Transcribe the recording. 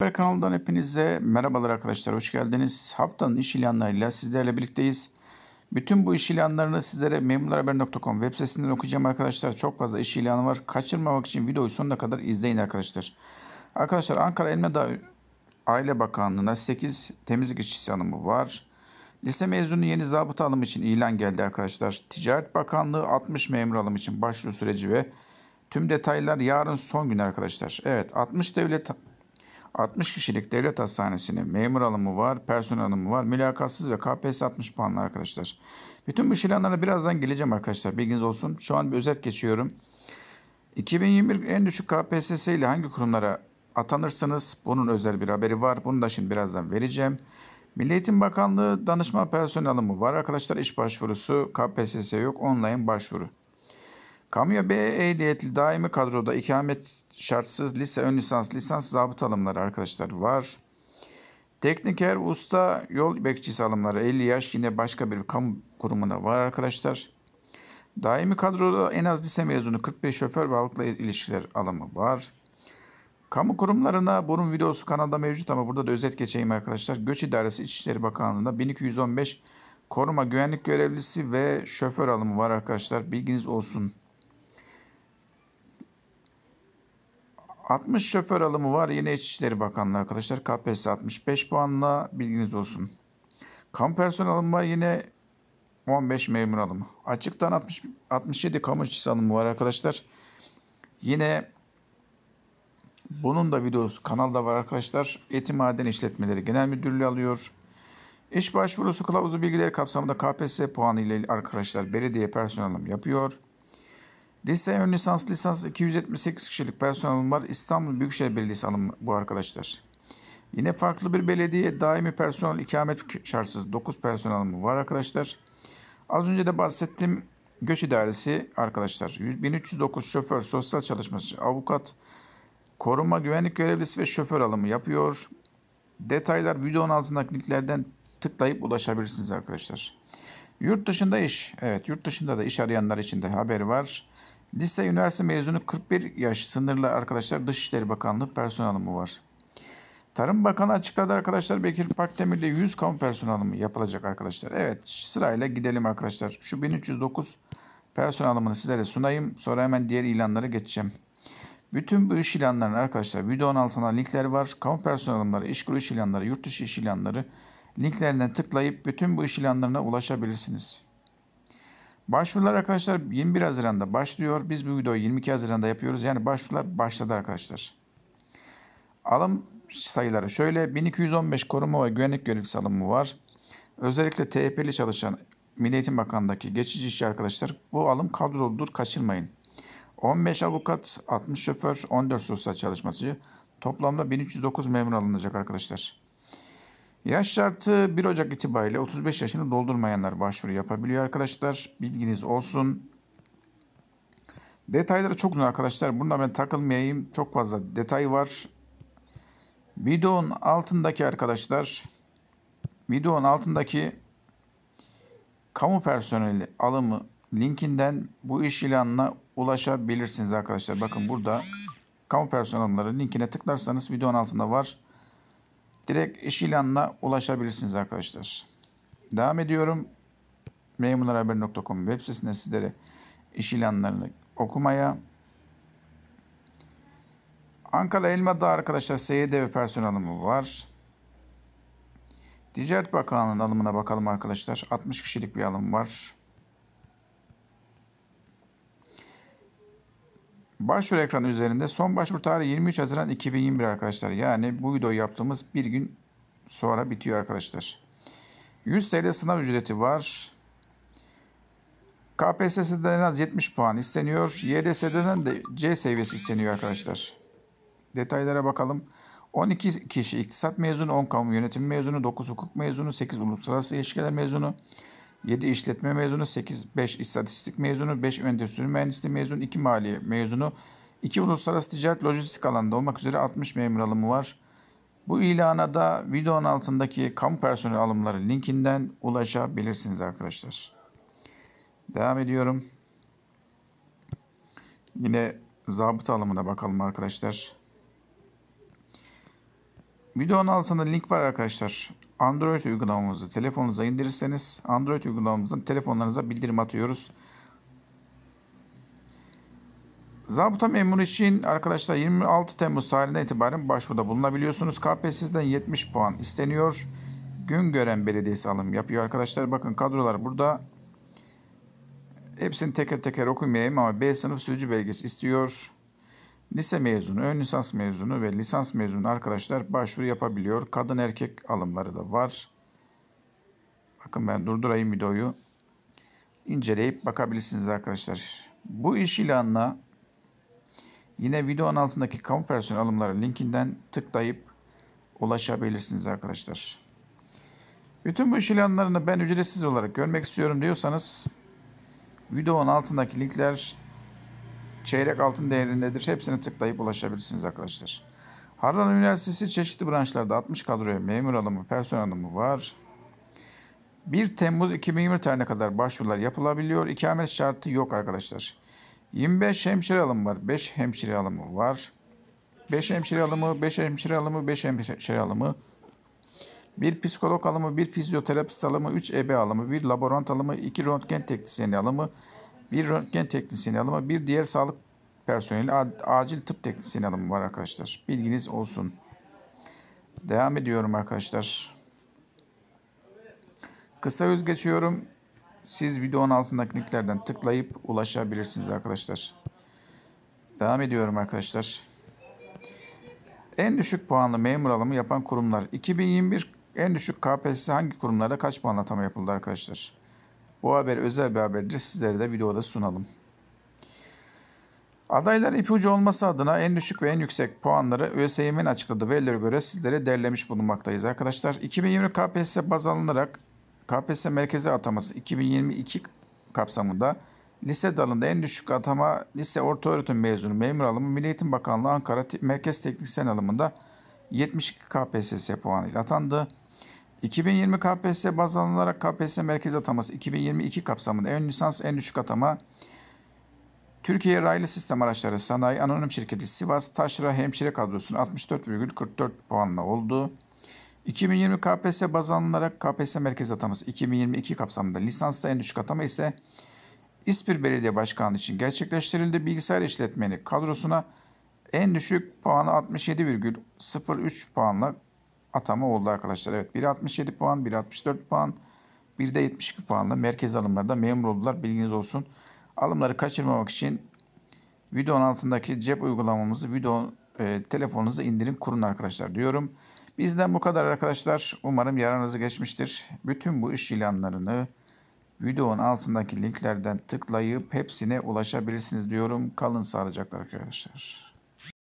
Haber kanalından hepinize merhabalar arkadaşlar hoş geldiniz. Haftanın iş ilanlarıyla sizlerle birlikteyiz. Bütün bu iş ilanlarını sizlere memurlarhaber.com web sitesinden okuyacağım arkadaşlar. Çok fazla iş ilanı var. Kaçırmamak için videoyu sonuna kadar izleyin arkadaşlar. Arkadaşlar Ankara Elmedağ Aile Bakanlığı'na 8 temizlik işçisi hanımı var. Lise mezunu yeni zabıta Alım için ilan geldi arkadaşlar. Ticaret Bakanlığı 60 memur alım için başvuru süreci ve tüm detaylar yarın son gün arkadaşlar. Evet 60 devlet 60 kişilik devlet hastanesine memur alımı var, personel alımı var. Mülakatsız ve KPSS 60 puanlı arkadaşlar. Bütün bu ilanlara birazdan geleceğim arkadaşlar. Bilginiz olsun. Şu an bir özet geçiyorum. 2021 en düşük KPSS ile hangi kurumlara atanırsınız? Bunun özel bir haberi var. Bunu da şimdi birazdan vereceğim. Milli Eğitim Bakanlığı danışma personel alımı var. Arkadaşlar iş başvurusu, KPSS yok, online başvuru. Kamyo B ehliyetli daimi kadroda ikamet şartsız lise ön lisans lisans zabıt alımları arkadaşlar var. Tekniker usta yol bekçisi alımları 50 yaş yine başka bir kamu kurumuna var arkadaşlar. Daimi kadroda en az lise mezunu 45 şoför ve halkla ilişkiler alımı var. Kamu kurumlarına bunun videosu kanalda mevcut ama burada da özet geçeyim arkadaşlar. Göç İdaresi İçişleri Bakanlığı'nda 1215 koruma güvenlik görevlisi ve şoför alımı var arkadaşlar. Bilginiz olsun. 60 şoför alımı var yine İçişleri Bakanlığı arkadaşlar. KPSS 65 puanla bilginiz olsun. Kamu personel alımı yine 15 memur alımı. Açıktan 60, 67 kamu işçisi alımı var arkadaşlar. Yine bunun da videosu kanalda var arkadaşlar. Eti Maden işletmeleri Genel Müdürlüğü alıyor. İş başvurusu kılavuzu bilgileri kapsamında KPSS puanı ile arkadaşlar belediye personel alım yapıyor. Lise, ön lisans, lisans 278 kişilik personelim var. İstanbul Büyükşehir Belediyesi alım bu arkadaşlar. Yine farklı bir belediye daimi personel ikamet şartsız 9 personelim var arkadaşlar. Az önce de bahsettiğim göç idaresi arkadaşlar 1309 şoför, sosyal çalışmacı, avukat, koruma güvenlik görevlisi ve şoför alımı yapıyor. Detaylar videonun altındaki linklerden tıklayıp ulaşabilirsiniz arkadaşlar. Yurt dışında iş. Evet yurt dışında da iş arayanlar için de haberi var. Lise üniversite mezunu 41 yaş sınırlı arkadaşlar Dışişleri Bakanlığı personeli var? Tarım Bakanı açıkladı arkadaşlar Bekir Pakdemir'de 100 kamu personeli yapılacak arkadaşlar? Evet sırayla gidelim arkadaşlar. Şu 1309 personelimini alımını sizlere sunayım. Sonra hemen diğer ilanlara geçeceğim. Bütün bu iş ilanlarının arkadaşlar videonun altına linkleri var. Kamu personel alımları, iş kuruluş ilanları, yurt dışı iş ilanları linklerine tıklayıp bütün bu iş ilanlarına ulaşabilirsiniz. Başvurular arkadaşlar 21 Haziran'da başlıyor. Biz bu videoyu 22 Haziran'da yapıyoruz. Yani başvurular başladı arkadaşlar. Alım sayıları şöyle 1215 koruma ve güvenlik görevlisi alımı var. Özellikle THP'li çalışan Milli Eğitim Bakanı'ndaki geçici işçi arkadaşlar bu alım kadroludur kaçırmayın. 15 avukat, 60 şoför, 14 sosyal çalışmacı toplamda 1309 memur alınacak arkadaşlar. Yaş şartı 1 Ocak itibariyle 35 yaşını doldurmayanlar başvuru yapabiliyor arkadaşlar. Bilginiz olsun. Detayları çok uzun arkadaşlar. Bunda ben takılmayayım. Çok fazla detay var. Videonun altındaki arkadaşlar videonun altındaki kamu personeli alımı linkinden bu iş ilanına ulaşabilirsiniz arkadaşlar. Bakın burada kamu personelleri linkine tıklarsanız videonun altında var. Direkt iş ilanına ulaşabilirsiniz arkadaşlar. Devam ediyorum. Memurlarhaber.com web sitesinde sizlere iş ilanlarını okumaya. Ankara Elmadağ arkadaşlar SYDV personel alımı var. Ticaret Bakanlığı'nın alımına bakalım arkadaşlar. 60 kişilik bir alım var. Başvuru ekranı üzerinde son başvuru tarihi 23 Haziran 2021 arkadaşlar. Yani bu video yaptığımız bir gün sonra bitiyor arkadaşlar. 100 TL sınav ücreti var. KPSS'den en az 70 puan isteniyor. YDS'den de C seviyesi isteniyor arkadaşlar. Detaylara bakalım. 12 kişi iktisat mezunu, 10 kamu yönetimi mezunu, 9 hukuk mezunu, 8 uluslararası ilişkiler mezunu, 7 işletme mezunu, 8 5 istatistik mezunu, 5 endüstri mühendisliği mezunu, 2 maliye mezunu, 2 uluslararası ticaret lojistik alanında olmak üzere 60 memur alımı var. Bu ilana da videonun altındaki kamu personel alımları linkinden ulaşabilirsiniz arkadaşlar. Devam ediyorum. Yine zabıta alımına bakalım arkadaşlar. Videonun altında link var arkadaşlar. Android uygulamamızı telefonunuza indirirseniz Android uygulamamızdan telefonlarınıza bildirim atıyoruz. Zabıta memuru için arkadaşlar 26 Temmuz tarihinden itibaren başvuruda bulunabiliyorsunuz. KPSS'den 70 puan isteniyor. Gün Güngören Belediyesi alım yapıyor arkadaşlar. Bakın kadrolar burada. Hepsini teker teker okumayayım ama B sınıf sürücü belgesi istiyor. Lise mezunu, ön lisans mezunu ve lisans mezunu arkadaşlar başvuru yapabiliyor. Kadın erkek alımları da var. Bakın ben durdurayım videoyu. İnceleyip bakabilirsiniz arkadaşlar. Bu iş ilanına yine videonun altındaki kamu personel alımları linkinden tıklayıp ulaşabilirsiniz arkadaşlar. Bütün bu iş ilanlarını ben ücretsiz olarak görmek istiyorum diyorsanız videonun altındaki linkler çeyrek altın değerindedir. Hepsine tıklayıp ulaşabilirsiniz arkadaşlar. Harran Üniversitesi çeşitli branşlarda 60 kadroya memur alımı, personel alımı var. 1 Temmuz 2020 tarihine kadar başvurular yapılabiliyor. İkamet şartı yok arkadaşlar. 25 hemşire alımı var. 5 hemşire alımı var. 5 hemşire alımı, 5 hemşire alımı, 5 hemşire alımı. 1 psikolog alımı, 1 fizyoterapist alımı, 3 ebe alımı, 1 laborant alımı, 2 röntgen teknisyeni alımı, bir röntgen teknisyeni alımı, bir diğer sağlık personeli acil tıp teknisyeni alımı var arkadaşlar. Bilginiz olsun. Devam ediyorum arkadaşlar. Kısa öz geçiyorum. Siz videonun altındaki linklerden tıklayıp ulaşabilirsiniz arkadaşlar. Devam ediyorum arkadaşlar. En düşük puanlı memur alımı yapan kurumlar. 2021 en düşük KPSS hangi kurumlarda kaç puan atama yapıldı arkadaşlar? Bu haber özel bir haberdir. Sizlere de videoda sunalım. Adaylar ipucu olması adına en düşük ve en yüksek puanları ÖSYM'in açıkladığı verilere göre sizlere derlemiş bulunmaktayız arkadaşlar. 2020 KPSS baz alınarak KPSS merkezi ataması 2022 kapsamında lise dalında en düşük atama lise ortaöğretim mezunu memur alımı Milli Eğitim Bakanlığı Ankara Merkez Teknik Sen alımında 72 KPSS puanıyla atandı. 2020 KPSS baz alınarak KPSS merkez ataması 2022 kapsamında en lisans en düşük atama Türkiye Raylı Sistem Araçları Sanayi Anonim Şirketi Sivas Taşra Hemşire kadrosunun 64,44 puanla oldu. 2020 KPSS baz alınarak KPSS merkez ataması 2022 kapsamında lisansta en düşük atama ise İspir Belediye Başkanı için gerçekleştirildi. Bilgisayar işletmeni kadrosuna en düşük puanı 67,03 puanla atama oldu arkadaşlar. Evet 1.67 puan, 1.64 puan, 1'de 72 puanla merkez alımlarda memur oldular. Bilginiz olsun. Alımları kaçırmamak için videonun altındaki cep uygulamamızı video e, telefonunuza indirin kurun arkadaşlar diyorum. Bizden bu kadar arkadaşlar. Umarım yararınızı geçmiştir. Bütün bu iş ilanlarını videonun altındaki linklerden tıklayıp hepsine ulaşabilirsiniz diyorum. Kalın sağlıcakla arkadaşlar.